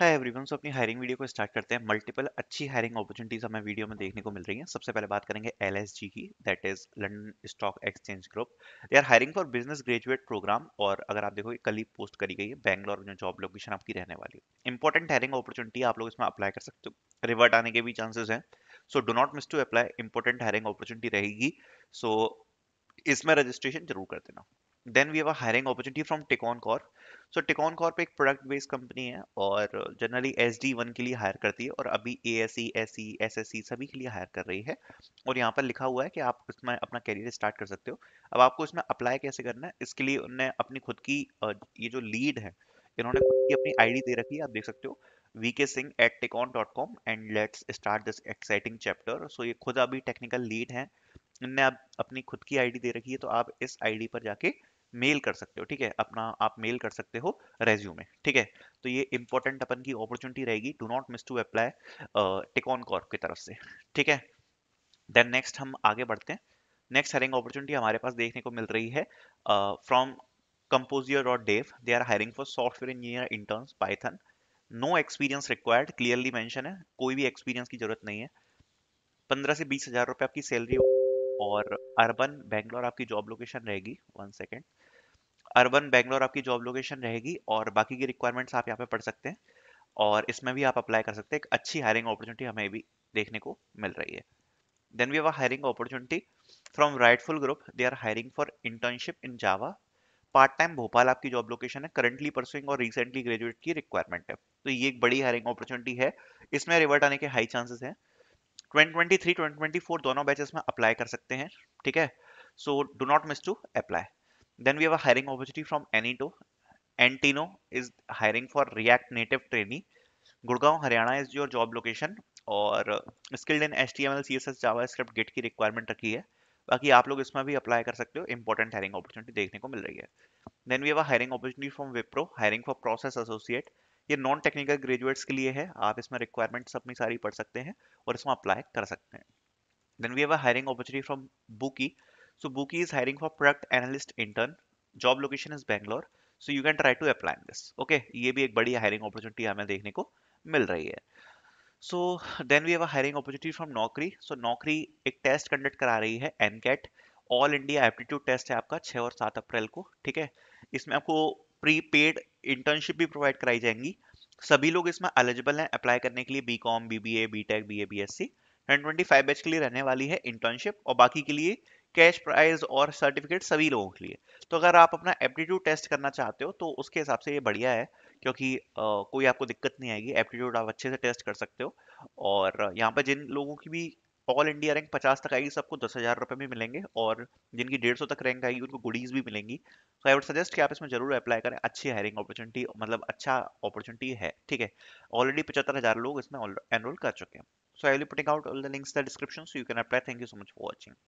hi everyone so अपनी hiring video को start करते हैं मल्टीपल अच्छी हायरिंग अपॉर्चुनिटीज हमें वीडियो में देखने को मिल रही हैं सबसे पहले बात करेंगे एल की that is London stock exchange group they are hiring for business graduate program और अगर आप देखोगे कल ही पोस्ट करी गई है बैंगलोर में जॉब लोकेशन आपकी रहने वाली है इंपॉर्टेंट हायरिंग अपॉर्चुनिटी आप लोग इसमें अप्लाई कर सकते हो रिवर्ट आने के भी चांसेस हैं so do not miss to apply important hiring opportunity रहेगी सो so, इसमें रजिस्ट्रेशन जरूर कर देना then we have a hiring opportunity from Tekion corp so Tekion corp एक प्रोडक्ट बेस्ड कंपनी है और जनरली एस डी वन के लिए हायर करती है और अभी A S C S C S S C सभी के लिए हायर कर रही है और यहाँ पर लिखा हुआ है कि आप इसमें अपना करियर स्टार्ट कर सकते हो अब आपको इसमें अप्लाई कैसे करना है इसके लिए उन्हें अपनी खुद की ये जो लीड है इन्होंने खुद की अपनी डी दे रखी है आप देख सकते हो V K Singh at Tekion dot com and let's start this exciting chapter so ये खुद अभी टेक्निकल लीड हैं इनने अब अपनी खुद की आईडी दे रखी है तो आप इस आईडी पर जाके मेल कर सकते हो ठीक है अपना आप मेल कर सकते हो रेज्यूमे ठीक है तो ये इंपॉर्टेंट अपन की अपॉर्चुनिटी रहेगी do not miss to apply Tekion corp की तरफ से ठीक है देन नेक्स्ट हम आगे बढ़ते हैं नेक्स्ट हायरिंग अपॉर्चुनिटी हमारे पास देखने को मिल रही है फ्रॉम कंपोजियर और डेव they are hiring for software engineer intern python no experience required clearly mention है कोई भी एक्सपीरियंस की जरूरत नहीं है पंद्रह से बीस हजार रुपये आपकी सैलरी होगी और अर्बन बैंगलोर आपकी जॉब लोकेशन रहेगी वन सेकेंड अर्बन बैंगलोर आपकी जॉब लोकेशन रहेगी और बाकी की रिक्वायरमेंट्स आप यहाँ पे पढ़ सकते हैं और इसमें भी आप अप्लाई कर सकते हैं एक अच्छी हायरिंग अपॉर्चुनिटी हमें भी देखने को मिल रही है then we have hiring opportunity from rightful group they are hiring for internship in Java part time Bhopal आपकी जॉब लोकेशन है करंटली परसुइंग और रिसेंटली ग्रेजुएट की रिक्वायरमेंट है तो ये एक बड़ी हायरिंग अपॉर्चुनिटी है इसमें रिवर्ट आने के हाई चांसेस हैं 2023 2024 दोनों बैचेस में अप्लाई कर सकते हैं ठीक है so do not miss to apply then we have a hiring opportunity from एनीटो Antino is hiring for React Native trainee Gurgaon Haryana is your job location और skilled in H T M L C S S JavaScript गेट की requirement रखी है बाकी आप लोग इसमें भी अप्लाई कर सकते हो इंपॉर्टेंट हायरिंग अपॉर्चुनिटी देखने को मिल रही है then we have a hiring opportunity from Wipro hiring for process associate ये नॉन टेक्निकल ग्रेजुएट्स के लिए है आप इसमें रिक्वायरमेंट्स अपनी सारी पढ़ सकते हैं और इसमें अप्लाई कर सकते हैं then we have a hiring opportunity from बुकी सो बुकी is hiring for product analyst intern job location is Bangalore so you can try to apply this okay ये भी एक बड़ी हायरिंग अपॉर्चुनिटी हमें देखने को मिल रही है so then we have a hiring opportunity from Naukri so Naukri एक टेस्ट कंडक्ट करा रही है an all India aptitude test है आपका छः और सात अप्रैल को ठीक है इसमें आपको प्री पेड इंटर्नशिप भी प्रोवाइड कराई जाएंगी सभी लोग इसमें एलिजिबल हैं अप्लाई करने के लिए B com B B A B tech B A B S C and twenty five batch के लिए रहने वाली है इंटर्नशिप और बाकी के लिए कैश प्राइज और सर्टिफिकेट सभी लोगों के लिए तो अगर आप अपना एप्टीट्यूड टेस्ट करना चाहते हो तो उसके हिसाब से ये बढ़िया है क्योंकि आ, कोई आपको दिक्कत नहीं आएगी एप्टीट्यूड आप अच्छे से टेस्ट कर सकते हो और यहाँ पर जिन लोगों की भी ऑल इंडिया रैंक पचास तक आएगी सबको दस हज़ार रुपये में मिलेंगे और जिनकी डेढ़ सौ तक रैंक आएगी उनको गुडीज़ भी मिलेंगी तो आई वुड सजेस्ट कि आप इसमें जरूर अप्लाई करें अच्छी हायरिंग अपॉर्चुनिटी मतलब अच्छा अपॉर्चुनिटी है ठीक है ऑलरेडी पचहत्तर हज़ार लोग इसमें एनरोल कर चुके हैं so I will putting out all the links the description so you can apply thank you so much for watching